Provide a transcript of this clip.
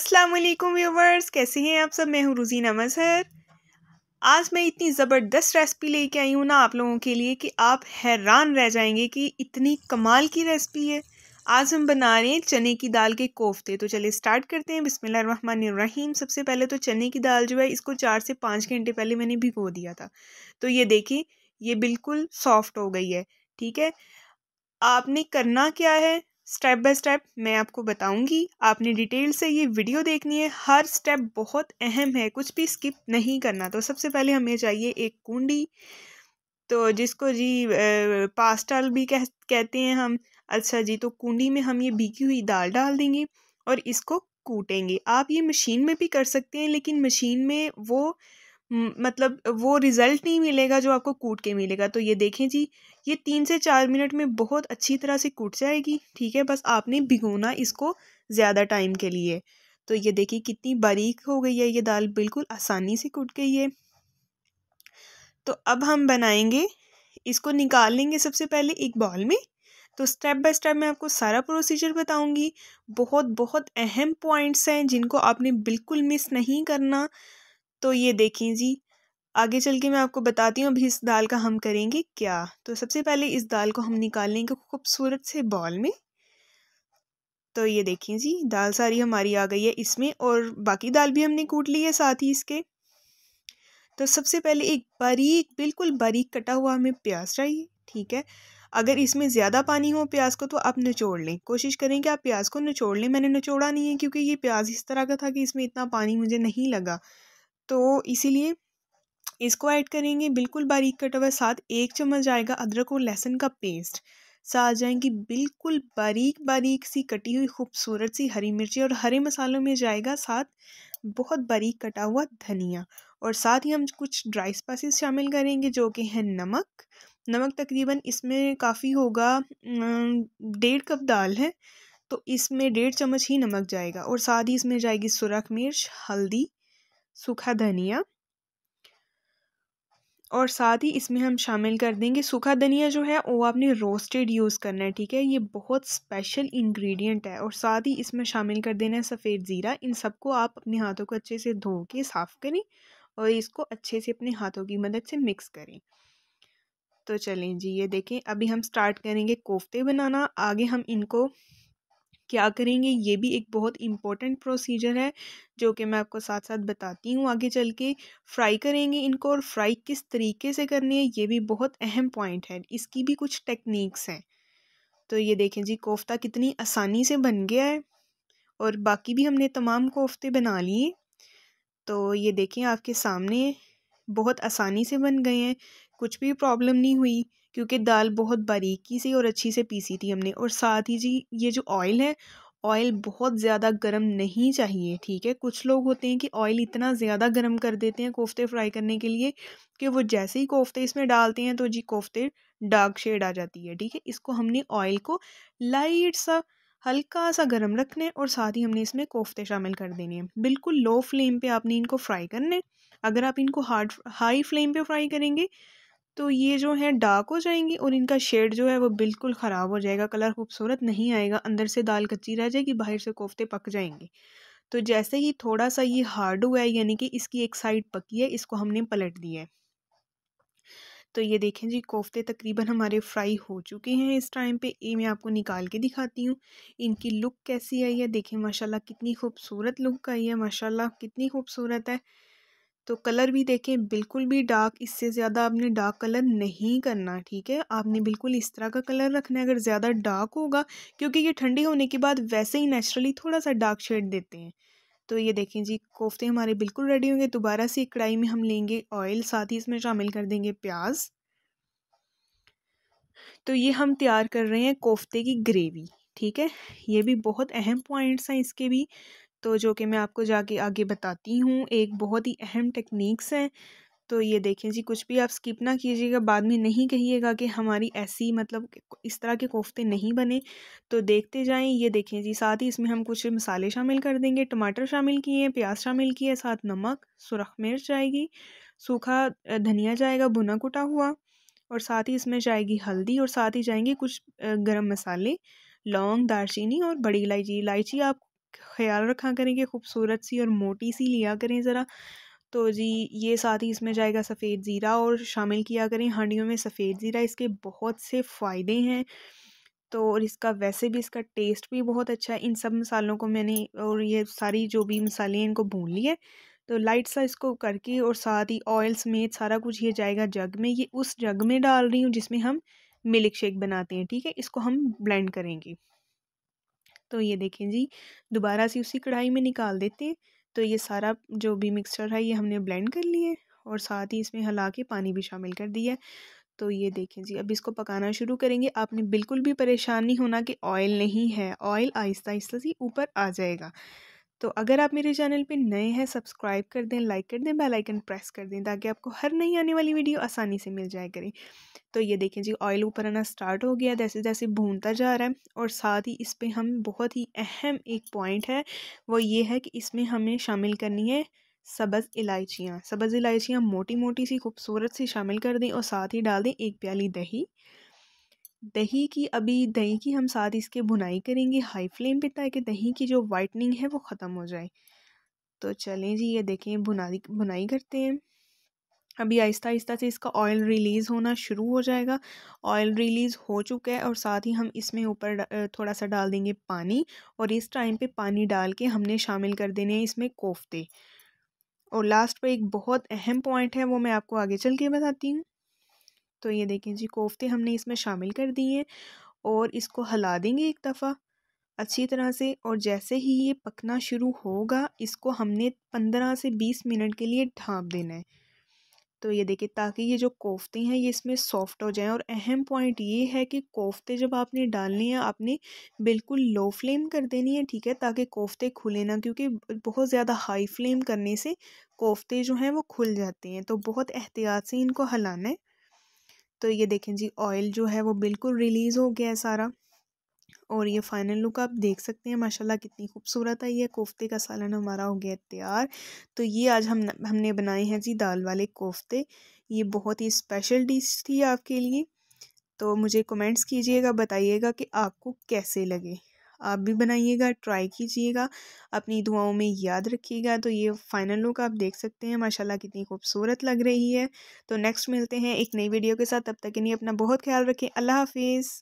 अस्सलाम वालेकुम व्यूवर्स कैसे हैं आप सब मैं हूँ रुजीना मजहर आज मैं इतनी ज़बरदस्त रेसिपी लेके आई हूँ ना आप लोगों के लिए कि आप हैरान रह जाएंगे कि इतनी कमाल की रेसिपी है आज हम बना रहे हैं चने की दाल के कोफ्ते तो चलिए स्टार्ट करते हैं बिसमीम सबसे पहले तो चने की दाल जो है इसको चार से पाँच घंटे पहले मैंने भिगो दिया था तो ये देखिए ये बिल्कुल सॉफ्ट हो गई है ठीक है आपने करना क्या है स्टेप बाय स्टेप मैं आपको बताऊंगी आपने डिटेल से ये वीडियो देखनी है हर स्टेप बहुत अहम है कुछ भी स्किप नहीं करना तो सबसे पहले हमें चाहिए एक कुंडी तो जिसको जी पास्टल भी कह कहते हैं हम अच्छा जी तो कुंडी में हम ये भीगी हुई दाल डाल देंगे और इसको कूटेंगे आप ये मशीन में भी कर सकते हैं लेकिन मशीन में वो मतलब वो रिज़ल्ट नहीं मिलेगा जो आपको कूट के मिलेगा तो ये देखें जी ये तीन से चार मिनट में बहुत अच्छी तरह से कूट जाएगी ठीक है बस आपने भिगोना इसको ज़्यादा टाइम के लिए तो ये देखिए कितनी बारीक हो गई है ये दाल बिल्कुल आसानी से कूट गई है तो अब हम बनाएंगे इसको निकाल लेंगे सबसे पहले एक बॉल में तो स्टेप बाय स्टेप मैं आपको सारा प्रोसीजर बताऊंगी बहुत बहुत अहम पॉइंट्स हैं जिनको आपने बिल्कुल मिस नहीं करना तो ये देखें जी आगे चल के मैं आपको बताती हूँ अभी इस दाल का हम करेंगे क्या तो सबसे पहले इस दाल को हम निकाल लेंगे खूबसूरत से बॉल में तो ये देखें जी दाल सारी हमारी आ गई है इसमें और बाकी दाल भी हमने कूट ली है साथ ही इसके तो सबसे पहले एक बारीक बिल्कुल बारीक कटा हुआ हमें प्याज चाहिए ठीक है अगर इसमें ज़्यादा पानी हो प्याज को तो आप निचोड़ लें कोशिश करें कि आप प्याज को निचोड़ लें मैंने निचोड़ा नहीं है क्योंकि ये प्याज इस तरह का था कि इसमें इतना पानी मुझे नहीं लगा तो इसीलिए इसको ऐड करेंगे बिल्कुल बारीक कटा हुआ साथ एक चम्मच आएगा अदरक और लहसुन का पेस्ट साथ जाएंगी बिल्कुल बारीक बारीक सी कटी हुई खूबसूरत सी हरी मिर्ची और हरे मसालों में जाएगा साथ बहुत बारीक कटा हुआ धनिया और साथ ही हम कुछ ड्राई स्पाइसेस शामिल करेंगे जो कि हैं नमक नमक तकरीबन इसमें काफ़ी होगा डेढ़ कप दाल है तो इसमें डेढ़ चम्मच ही नमक जाएगा और साथ ही इसमें जाएगी सुरख मिर्च हल्दी सूखा धनिया और साथ ही इसमें हम शामिल कर देंगे सूखा धनिया जो है वो आपने रोस्टेड यूज़ करना है ठीक है ये बहुत स्पेशल इंग्रेडिएंट है और साथ ही इसमें शामिल कर देना है सफ़ेद ज़ीरा इन सबको आप अपने हाथों को अच्छे से धो के साफ़ करें और इसको अच्छे से अपने हाथों की मदद से मिक्स करें तो चलें जी ये देखें अभी हम स्टार्ट करेंगे कोफ्ते बनाना आगे हम इनको क्या करेंगे ये भी एक बहुत इम्पॉर्टेंट प्रोसीजर है जो कि मैं आपको साथ साथ बताती हूँ आगे चल के फ्राई करेंगे इनको और फ्राई किस तरीके से करनी है ये भी बहुत अहम पॉइंट है इसकी भी कुछ टेक्निक्स हैं तो ये देखें जी कोफ्ता कितनी आसानी से बन गया है और बाकी भी हमने तमाम कोफ्ते बना लिए तो ये देखें आपके सामने बहुत आसानी से बन गए हैं कुछ भी प्रॉब्लम नहीं हुई क्योंकि दाल बहुत बारीकी से और अच्छी से पीसी थी हमने और साथ ही जी ये जो ऑयल है ऑयल बहुत ज़्यादा गर्म नहीं चाहिए ठीक है कुछ लोग होते हैं कि ऑयल इतना ज़्यादा गर्म कर देते हैं कोफ्ते फ्राई करने के लिए कि वो जैसे ही कोफ्ते इसमें डालते हैं तो जी कोफ्ते डार्क शेड आ जाती है ठीक है इसको हमने ऑयल को लाइट सा हल्का सा गर्म रखने और साथ ही हमने इसमें कोफ्ते शामिल कर देने हैं बिल्कुल लो फ्लेम पे आपने इनको फ्राई करने अगर आप इनको हार्ड हाई फ्लेम पे फ्राई करेंगे तो ये जो है डार्क हो जाएंगी और इनका शेड जो है वो बिल्कुल ख़राब हो जाएगा कलर खूबसूरत नहीं आएगा अंदर से दाल कच्ची रह जाएगी बाहर से कोफ्ते पक जाएंगे तो जैसे ही थोड़ा सा ये हार्ड हुआ है यानी कि इसकी एक साइड पकी है इसको हमने पलट दिया है तो ये देखें जी कोफ्ते तकरीबन हमारे फ्राई हो चुके हैं इस टाइम पे ये मैं आपको निकाल के दिखाती हूँ इनकी लुक कैसी आई है देखें माशाल्लाह कितनी खूबसूरत लुक आई है माशाल्लाह कितनी खूबसूरत है तो कलर भी देखें बिल्कुल भी डार्क इससे ज़्यादा आपने डार्क कलर नहीं करना ठीक है आपने बिल्कुल इस तरह का कलर रखना है अगर ज़्यादा डार्क होगा क्योंकि ये ठंडी होने के बाद वैसे ही नेचुरली थोड़ा सा डार्क शेड देते हैं तो ये देखें जी कोफ्ते हमारे बिल्कुल रेडी होंगे दोबारा से कढ़ाई में हम लेंगे ऑयल साथ ही इसमें शामिल कर देंगे प्याज तो ये हम तैयार कर रहे हैं कोफ्ते की ग्रेवी ठीक है ये भी बहुत अहम पॉइंट्स हैं इसके भी तो जो कि मैं आपको जाके आगे बताती हूँ एक बहुत ही अहम टेक्निक्स हैं तो ये देखें जी कुछ भी आप स्किप ना कीजिएगा बाद में नहीं कहिएगा कि हमारी ऐसी मतलब इस तरह के कोफ्ते नहीं बने तो देखते जाएं ये देखें जी साथ ही इसमें हम कुछ मसाले शामिल कर देंगे टमाटर शामिल किए हैं प्याज शामिल किए साथ नमक सुरख मिर्च जाएगी सूखा धनिया जाएगा भुना कुटा हुआ और साथ ही इसमें जाएगी हल्दी और साथ ही जाएंगे कुछ गर्म मसाले लौंग दारचीनी और बड़ी इलायची इलायची आप ख्याल रखा करें कि खूबसूरत सी और मोटी सी लिया करें ज़रा तो जी ये साथ ही इसमें जाएगा सफ़ेद ज़ीरा और शामिल किया करें हांडियों में सफ़ेद ज़ीरा इसके बहुत से फ़ायदे हैं तो और इसका वैसे भी इसका टेस्ट भी बहुत अच्छा है इन सब मसालों को मैंने और ये सारी जो भी मसाले हैं इनको भून लिए तो लाइट सा इसको करके और साथ ही ऑयल समेत सारा कुछ ये जाएगा जग में ये उस जग में डाल रही हूँ जिसमें हम मिल्क शेक बनाते हैं ठीक है इसको हम ब्लेंड करेंगे तो ये देखें जी दोबारा से उसी कढ़ाई में निकाल देते हैं तो ये सारा जो भी मिक्सचर है ये हमने ब्लेंड कर लिए और साथ ही इसमें हला के पानी भी शामिल कर दिया तो ये देखें जी अब इसको पकाना शुरू करेंगे आपने बिल्कुल भी परेशान नहीं होना कि ऑयल नहीं है ऑयल आहिस्ता आहिस्ता से ऊपर आ जाएगा तो अगर आप मेरे चैनल पे नए हैं सब्सक्राइब कर दें लाइक कर दें बेल आइकन प्रेस कर दें ताकि आपको हर नई आने वाली वीडियो आसानी से मिल जाए करें तो ये देखें जी ऑयल ऊपर आना स्टार्ट हो गया जैसे जैसे भूनता जा रहा है और साथ ही इस पर हम बहुत ही अहम एक पॉइंट है वो ये है कि इसमें हमें शामिल करनी है सब्ज़ इलायचियाँ सब्ज़ इलायचियाँ मोटी मोटी सी खूबसूरत सी शामिल कर दें और साथ ही डाल दें एक प्याली दही दही की अभी दही की हम साथ इसके भुनाई करेंगे हाई फ्लेम पे ताकि दही की जो वाइटनिंग है वो ख़त्म हो जाए तो चलें जी ये देखें भुनाई भुनाई करते हैं अभी आहिस्ता आहिस्ता से इसका ऑयल रिलीज़ होना शुरू हो जाएगा ऑयल रिलीज़ हो चुका है और साथ ही हम इसमें ऊपर थोड़ा सा डाल देंगे पानी और इस टाइम पे पानी डाल के हमने शामिल कर देने हैं इसमें कोफ्ते और लास्ट पर एक बहुत अहम पॉइंट है वो मैं आपको आगे चल के बताती हूँ तो ये देखें जी कोफ्ते हमने इसमें शामिल कर दिए हैं और इसको हिला देंगे एक दफ़ा अच्छी तरह से और जैसे ही ये पकना शुरू होगा इसको हमने पंद्रह से बीस मिनट के लिए ढाँप देना है तो ये देखिए ताकि ये जो कोफ्ते हैं ये इसमें सॉफ्ट हो जाएं और अहम पॉइंट ये है कि कोफ्ते जब आपने डालने हैं आपने बिल्कुल लो फ्लेम कर देनी है ठीक है ताकि कोफ्ते खुले ना क्योंकि बहुत ज़्यादा हाई फ्लेम करने से कोफ्ते जो हैं वो खुल जाते हैं तो बहुत एहतियात से इनको हलाना है तो ये देखें जी ऑयल जो है वो बिल्कुल रिलीज़ हो गया है सारा और ये फाइनल लुक आप देख सकते हैं माशाल्लाह कितनी खूबसूरत है ये कोफ्ते का सालन हमारा हो गया तैयार तो ये आज हम हमने बनाए हैं जी दाल वाले कोफ्ते ये बहुत ही स्पेशल डिश थी आपके लिए तो मुझे कमेंट्स कीजिएगा बताइएगा कि आपको कैसे लगे आप भी बनाइएगा ट्राई कीजिएगा अपनी दुआओं में याद रखिएगा तो ये फाइनल लुक आप देख सकते हैं माशाल्लाह कितनी खूबसूरत लग रही है तो नेक्स्ट मिलते हैं एक नई वीडियो के साथ तब तक के लिए अपना बहुत ख्याल रखें अल्लाह हाफिज़